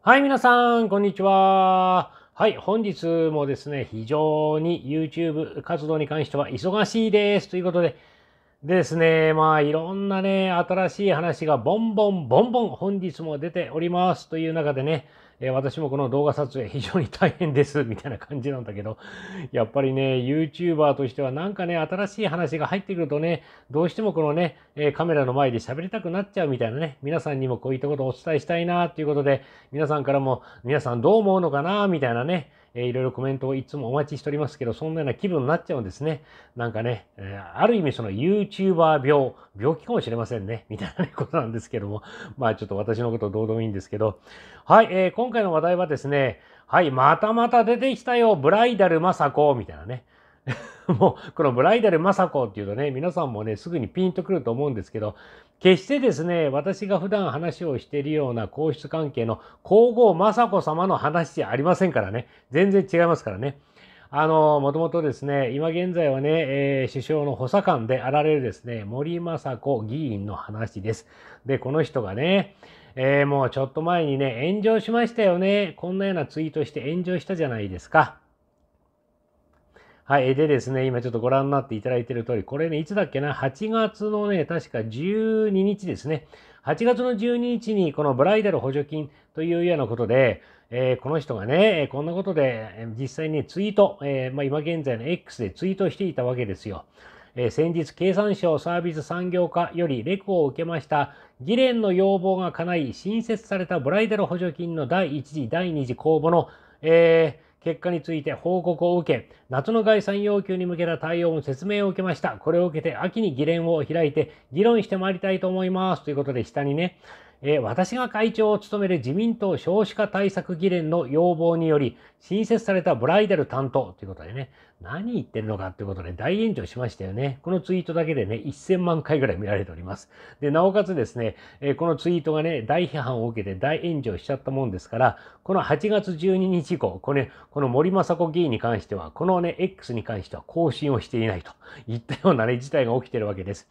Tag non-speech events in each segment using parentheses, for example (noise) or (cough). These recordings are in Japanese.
はい、皆さん、こんにちは。はい、本日もですね、非常に YouTube 活動に関しては忙しいです。ということで、ですね、まあ、いろんなね、新しい話がボンボンボンボン本日も出ております。という中でね、えー、私もこの動画撮影非常に大変です、みたいな感じなんだけど、(laughs) やっぱりね、YouTuber としてはなんかね、新しい話が入ってくるとね、どうしてもこのね、えカメラの前で喋りたくなっちゃうみたいなね、皆さんにもこういったことをお伝えしたいな、ということで、皆さんからも、皆さんどう思うのかな、みたいなね、えー、いろいろコメントをいつもお待ちしておりますけど、そんなような気分になっちゃうんですね。なんかね、えー、ある意味その YouTuber 病、病気かもしれませんね、みたいなことなんですけども、まあちょっと私のことどうでもいいんですけど、はい、えー、今回の話題はですね、はい、またまた出てきたよ、ブライダル雅子みたいなね。(laughs) もうこのブライダル雅子っていうとね皆さんもねすぐにピンとくると思うんですけど決してですね私が普段話をしているような皇室関係の皇后雅子様の話じゃありませんからね全然違いますからね。あの、もともとですね、今現在はね、えー、首相の補佐官であられるですね、森雅子議員の話です。で、この人がね、えー、もうちょっと前にね、炎上しましたよね。こんなようなツイートして炎上したじゃないですか。はい。でですね、今ちょっとご覧になっていただいている通り、これね、いつだっけな、8月のね、確か12日ですね。8月の12日に、このブライダル補助金というようなことで、えー、この人がね、こんなことで、実際にツイート、えー、まあ、今現在の X でツイートしていたわけですよ。えー、先日、経産省サービス産業課よりレクを受けました、議連の要望が叶い、新設されたブライダル補助金の第1次、第2次公募の、えー、結果について報告を受け、夏の概算要求に向けた対応も説明を受けました。これを受けて秋に議連を開いて議論してまいりたいと思います。ということで、下にね、え私が会長を務める自民党少子化対策議連の要望により、新設されたブライダル担当ということでね、何言ってるのかっていうことで大炎上しましたよね。このツイートだけでね、1000万回ぐらい見られております。で、なおかつですね、えこのツイートがね、大批判を受けて大炎上しちゃったもんですから、この8月12日以降、これ、この森雅子議員に関しては、このね、X に関しては更新をしていないといったようなね、事態が起きてるわけです。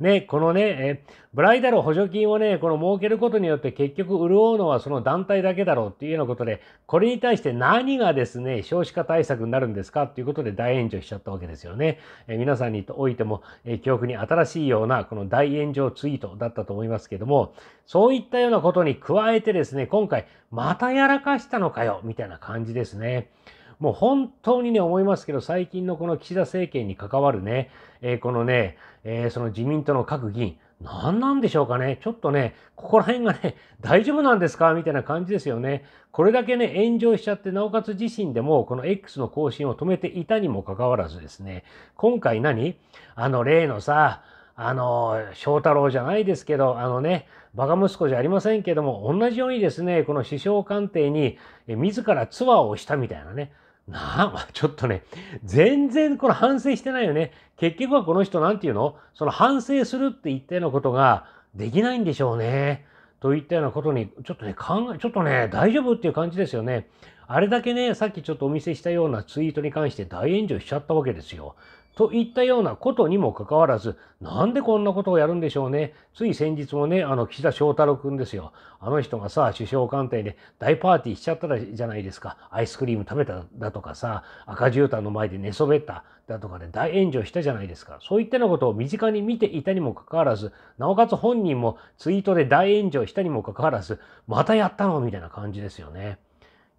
ね、このね、えブライダル補助金をね、この儲けることによって結局潤うのはその団体だけだろうっていうようなことで、これに対して何がですね、少子化対策になるんですかっていうことで大炎上しちゃったわけですよね。え皆さんにとおいても、え記憶に新しいようなこの大炎上ツイートだったと思いますけども、そういったようなことに加えてですね、今回またやらかしたのかよ、みたいな感じですね。もう本当にね、思いますけど、最近のこの岸田政権に関わるね、えー、このね、えー、その自民党の各議員、何なんでしょうかね。ちょっとね、ここら辺がね、大丈夫なんですかみたいな感じですよね。これだけね、炎上しちゃって、なおかつ自身でも、この X の更新を止めていたにもかかわらずですね、今回何あの、例のさ、あの、翔太郎じゃないですけど、あのね、バカ息子じゃありませんけども、同じようにですね、この首相官邸に、自らツアーをしたみたいなね、なあ、(laughs) ちょっとね、全然これ反省してないよね。結局はこの人なんていうのその反省するって言ったようなことができないんでしょうね。といったようなことに、ちょっとね、考え、ちょっとね、大丈夫っていう感じですよね。あれだけね、さっきちょっとお見せしたようなツイートに関して大炎上しちゃったわけですよ。といったようなことにもかかわらず、なんでこんなことをやるんでしょうね。つい先日もね、あの、岸田翔太郎くんですよ。あの人がさ、首相官邸で大パーティーしちゃったじゃないですか。アイスクリーム食べただとかさ、赤絨毯の前で寝そべっただとかで大炎上したじゃないですか。そういったようなことを身近に見ていたにもかかわらず、なおかつ本人もツイートで大炎上したにもかかわらず、またやったのみたいな感じですよね。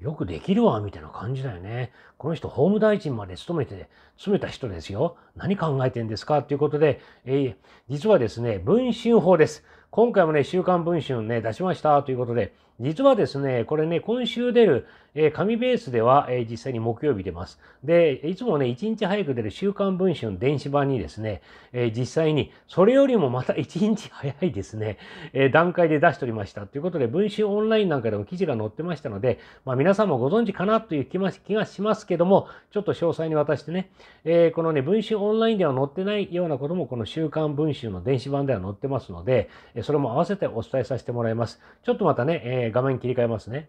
よくできるわ、みたいな感じだよね。この人、法務大臣まで勤めて、勤めた人ですよ。何考えてんですかということで、えー、実はですね、文春法です。今回もね、週刊文春ね、出しましたということで、実はですね、これね、今週出る、えー、紙ベースでは、えー、実際に木曜日出ます。で、いつもね、1日早く出る週刊文春電子版にですね、えー、実際に、それよりもまた1 (laughs) 日早いですね、え段階で出しておりました。ということで、文春オンラインなんかでも記事が載ってましたので、まあ、皆さんもご存知かなという気がしますけども、ちょっと詳細に渡してね、えこのね、文春オンラインでは載ってないようなことも、この週刊文春の電子版では載ってますので、それも合わせてお伝えさせてもらいます。ちょっとまたね、ええー、画面切り替えますね。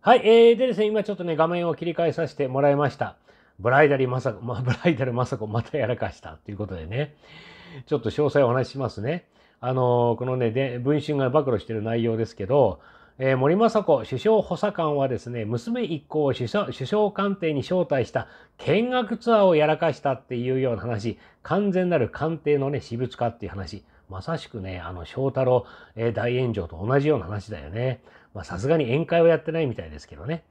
はい、えー、でですね、今ちょっとね、画面を切り替えさせてもらいました。ブライダルまさこ、(laughs) まあ、ブライダルまさこまたやらかしたということでね、ちょっと詳細お話ししますね。あのー、このねで、文春が暴露している内容ですけど、えー、森政子首相補佐官はですね、娘一行を首相首相官邸に招待した見学ツアーをやらかしたっていうような話、完全なる官邸のね、私物化っていう話。まさしくね、あの、翔太郎、え大炎上と同じような話だよね。まあ、さすがに宴会はやってないみたいですけどね。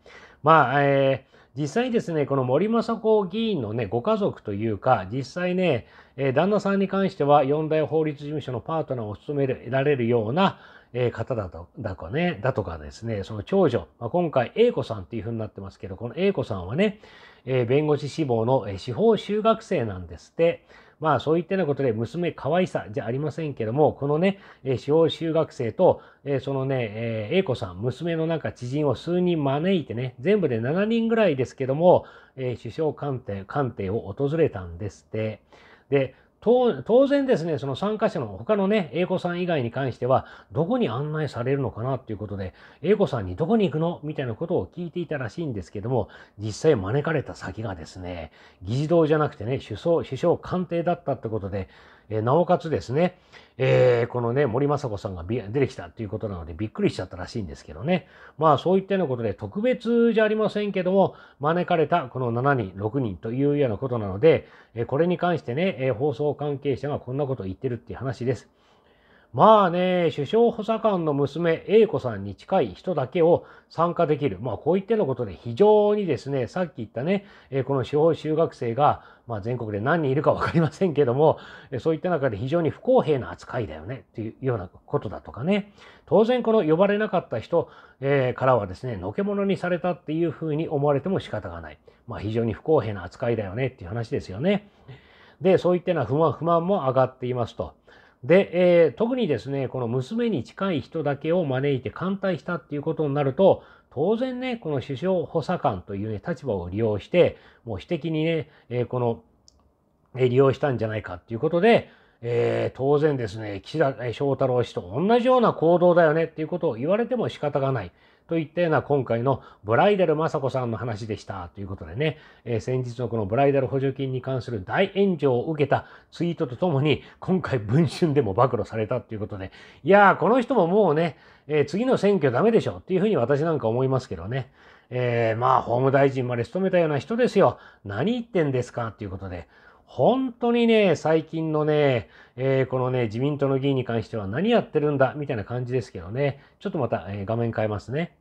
まあ、えー、実際ですね、この森政子議員のね、ご家族というか、実際ね、えー、旦那さんに関しては、四大法律事務所のパートナーを務められるような、え方だとだかね、だとかですね、その長女、まあ、今回、A 子さんっていうふうになってますけど、この A 子さんはね、え弁護士志望の、え司法修学生なんですって、まあそういったようなことで娘可愛さじゃありませんけども、このね、小中学生と、えそのね、え A 子さん、娘のなんか知人を数人招いてね、全部で7人ぐらいですけども、え首相官邸、官邸を訪れたんですって。で、当然ですね、その参加者の他のね、英子さん以外に関しては、どこに案内されるのかなっていうことで、英子さんにどこに行くのみたいなことを聞いていたらしいんですけども、実際招かれた先がですね、議事堂じゃなくてね、首相、首相官邸だったってことで、えー、なおかつですね、えー、このね、森政子さんが出てきたということなのでびっくりしちゃったらしいんですけどね。まあそういったようなことで特別じゃありませんけども、招かれたこの7人、6人というようなことなので、えこれに関してね、え放送関係者がこんなことを言ってるっていう話です。まあね、首相補佐官の娘、A 子さんに近い人だけを参加できる。まあ、こういったようなことで非常にですね、さっき言ったね、えこの司法修学生が、まあ、全国で何人いるか分かりませんけども、そういった中で非常に不公平な扱いだよね、というようなことだとかね。当然、この呼ばれなかった人、えからはですね、のけ者にされたっていうふうに思われても仕方がない。まあ、非常に不公平な扱いだよね、っていう話ですよね。で、そういったような不満不満も上がっていますと。で、えー、特にですね、この娘に近い人だけを招いて歓待したっていうことになると、当然ね、この首相補佐官という、ね、立場を利用して、もう私的にね、えー、この、え利用したんじゃないかっていうことで、えー、当然ですね、岸田翔太郎氏と同じような行動だよねっていうことを言われても仕方がない。といったような今回のブライダル雅子さんの話でしたということでね、えー、先日のこのブライダル補助金に関する大炎上を受けたツイートとともに今回文春でも暴露されたということで、いやーこの人ももうね、えー、次の選挙ダメでしょっていうふうに私なんか思いますけどね。えー、まあ、法務大臣まで務めたような人ですよ。何言ってんですかっていうことで。本当にね、最近のね、えー、このね、自民党の議員に関しては何やってるんだみたいな感じですけどね。ちょっとまた、えー、画面変えますね。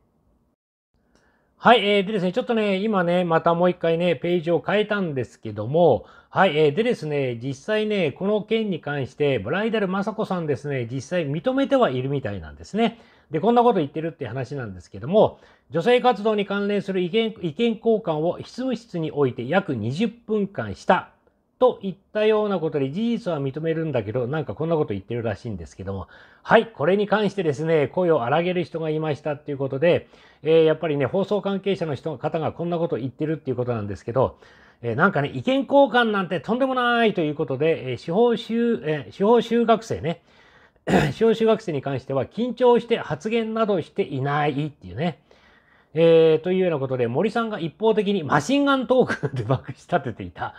はい、えー、でですね、ちょっとね、今ね、またもう一回ね、ページを変えたんですけども、はい、えー、でですね、実際ね、この件に関して、ブライダル雅子さんですね、実際認めてはいるみたいなんですね。で、こんなこと言ってるって話なんですけども、女性活動に関連する意見意見交換を執務室において約20分間したといったようなことで事実は認めるんだけど、なんかこんなこと言ってるらしいんですけども、はい、これに関してですね、声を荒げる人がいましたっていうことで、えー、やっぱりね、放送関係者の人方がこんなこと言ってるっていうことなんですけど、えー、なんかね、意見交換なんてとんでもないということで、えー、司法修、え司法修学生ね、(coughs) 司法修学生に関しては緊張して発言などしていないっていうね、えー、というようなことで、森さんが一方的にマシンガントークで爆し立てていた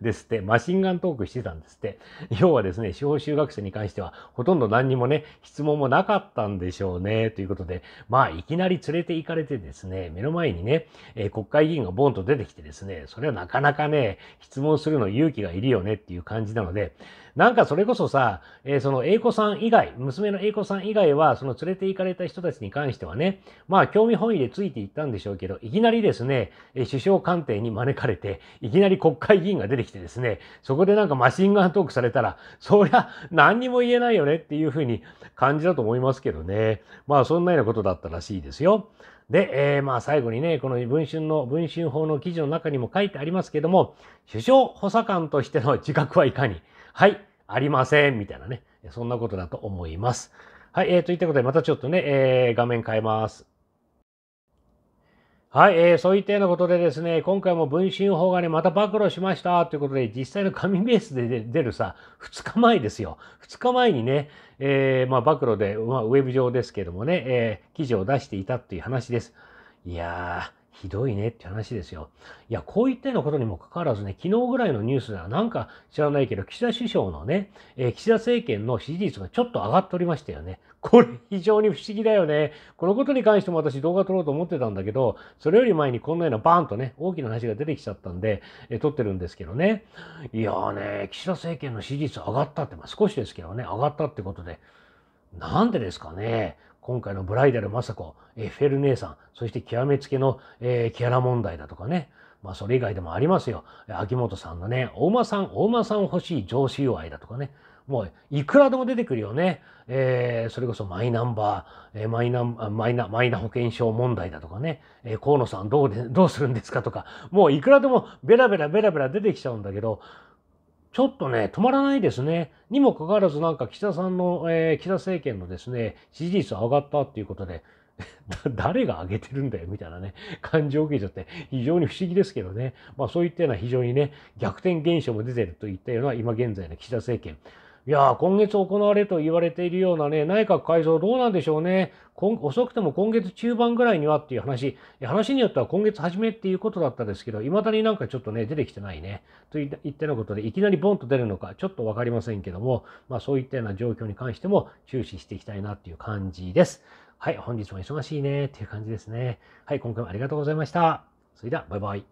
ですって、マシンガントークしてたんですって。要はですね、小中学生に関しては、ほとんど何にもね、質問もなかったんでしょうね、ということで、まあ、いきなり連れて行かれてですね、目の前にね、えー、国会議員がボンと出てきてですね、それはなかなかね、質問するの勇気がいるよねっていう感じなので、なんかそれこそさ、えー、その英子さん以外、娘の英子さん以外は、その連れて行かれた人たちに関してはね、まあ興味本位でついていったんでしょうけど、いきなりですね、え首相官邸に招かれて、いきなり国会議員が出てきてですね、そこでなんかマシンガントークされたら、そりゃ何にも言えないよねっていうふうに感じだと思いますけどね。まあそんなようなことだったらしいですよ。で、えー、まあ最後にね、この文春の、文春法の記事の中にも書いてありますけども、首相補佐官としての自覚はいかに、はい、ありません、みたいなね。そんなことだと思います。はい、えー、といったことで、またちょっとね、えー、画面変えます。はい、えー、そういったようなことでですね、今回も分身法がね、また暴露しましたということで、実際の紙ベースで出るさ、2日前ですよ。2日前にね、えー、まあ、暴露で、まあ、ウェブ上ですけどもね、えー、記事を出していたっていう話です。いやー、ひどいねって話ですよ。いや、こういったようなことにもかかわらずね、昨日ぐらいのニュースではなんか知らないけど、岸田首相のね、えー、岸田政権の支持率がちょっと上がっておりましたよね。これ非常に不思議だよね。このことに関しても私動画撮ろうと思ってたんだけど、それより前にこんなようなバーンとね、大きな話が出てきちゃったんで、えー、撮ってるんですけどね。いやーね、岸田政権の支持率上がったって、まあ、少しですけどね、上がったってことで、なんでですかね。今回のブライダル雅子、エッフェル姉さん、そして極めつけの、えー、キャラ問題だとかね。まあそれ以外でもありますよ。秋元さんのね、お馬さん、お馬さん欲しい上司祝いだとかね。もういくらでも出てくるよね。えー、それこそマイナンバー、えー、マイナ、マイナ、マイナ保険証問題だとかね。えー、河野さんどうで、どうするんですかとか。もういくらでもベラベラベラベラ出てきちゃうんだけど、ちょっとね、止まらないですね。にもかかわらず、なんか岸田さんの、えー、岸田政権のですね、支持率上がったっていうことで、(laughs) 誰が上げてるんだよみたいなね、感じを受けちゃって、非常に不思議ですけどね。まあそういったような非常にね、逆転現象も出てるといったような今現在の岸田政権。いや今月行われと言われているようなね、内閣改造どうなんでしょうね。遅くても今月中盤ぐらいにはっていう話、話によっては今月初めっていうことだったですけど、未だになんかちょっとね、出てきてないね。といったようなことで、いきなりボンと出るのか、ちょっとわかりませんけども、まあそういったような状況に関しても注視していきたいなっていう感じです。はい、本日も忙しいねっていう感じですね。はい、今回もありがとうございました。それでは、バイバイ。